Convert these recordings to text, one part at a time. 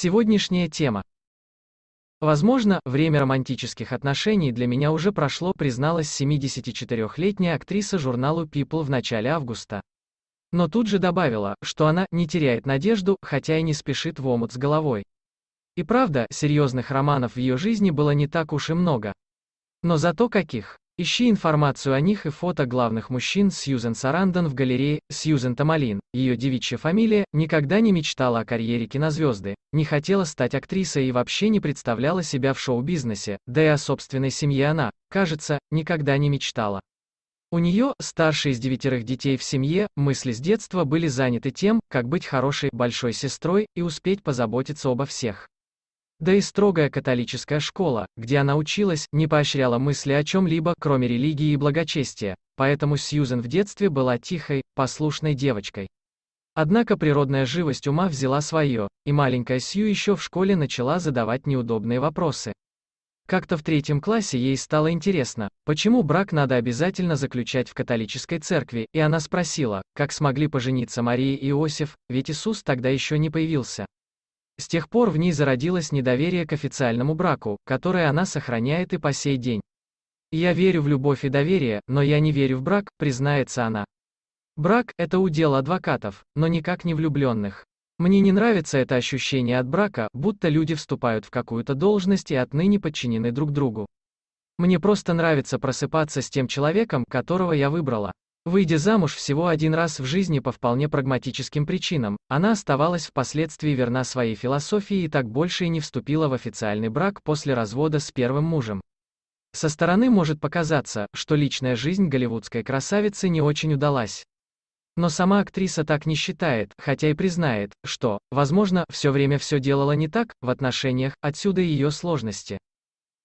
Сегодняшняя тема. Возможно, время романтических отношений для меня уже прошло, призналась 74-летняя актриса журналу People в начале августа. Но тут же добавила, что она не теряет надежду, хотя и не спешит в омут с головой. И правда, серьезных романов в ее жизни было не так уж и много. Но зато каких. Ищи информацию о них и фото главных мужчин Сьюзен Сарандон в галерее Сьюзен Тамалин. Ее девичья фамилия никогда не мечтала о карьере кинозвезды, не хотела стать актрисой и вообще не представляла себя в шоу-бизнесе, да и о собственной семье она, кажется, никогда не мечтала. У нее, старшей из девятерых детей в семье, мысли с детства были заняты тем, как быть хорошей, большой сестрой и успеть позаботиться обо всех. Да и строгая католическая школа, где она училась, не поощряла мысли о чем-либо, кроме религии и благочестия, поэтому Сьюзен в детстве была тихой, послушной девочкой. Однако природная живость ума взяла свое, и маленькая Сью еще в школе начала задавать неудобные вопросы. Как-то в третьем классе ей стало интересно, почему брак надо обязательно заключать в католической церкви, и она спросила, как смогли пожениться Мария и Иосиф, ведь Иисус тогда еще не появился. С тех пор в ней зародилось недоверие к официальному браку, которое она сохраняет и по сей день. «Я верю в любовь и доверие, но я не верю в брак», признается она. Брак – это удел адвокатов, но никак не влюбленных. Мне не нравится это ощущение от брака, будто люди вступают в какую-то должность и отныне подчинены друг другу. Мне просто нравится просыпаться с тем человеком, которого я выбрала. Выйдя замуж всего один раз в жизни по вполне прагматическим причинам, она оставалась впоследствии верна своей философии и так больше и не вступила в официальный брак после развода с первым мужем. Со стороны может показаться, что личная жизнь голливудской красавицы не очень удалась. Но сама актриса так не считает, хотя и признает, что, возможно, все время все делала не так, в отношениях, отсюда ее сложности.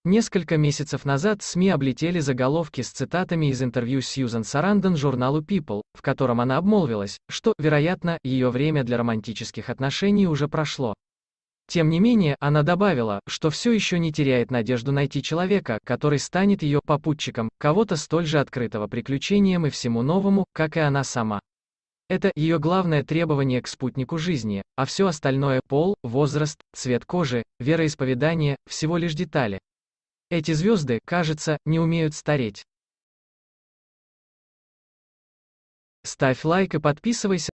Несколько месяцев назад СМИ облетели заголовки с цитатами из интервью Сьюзан Сарандон журналу People, в котором она обмолвилась, что, вероятно, ее время для романтических отношений уже прошло. Тем не менее, она добавила, что все еще не теряет надежду найти человека, который станет ее попутчиком, кого-то столь же открытого приключениям и всему новому, как и она сама. Это ее главное требование к спутнику жизни, а все остальное – пол, возраст, цвет кожи, вероисповедание – всего лишь детали. Эти звезды, кажется, не умеют стареть. Ставь лайк и подписывайся.